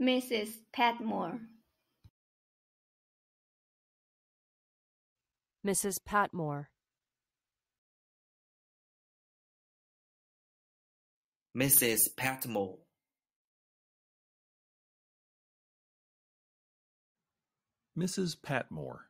Mrs. Patmore. Mrs. Patmore. Mrs. Patmore. Mrs. Patmore.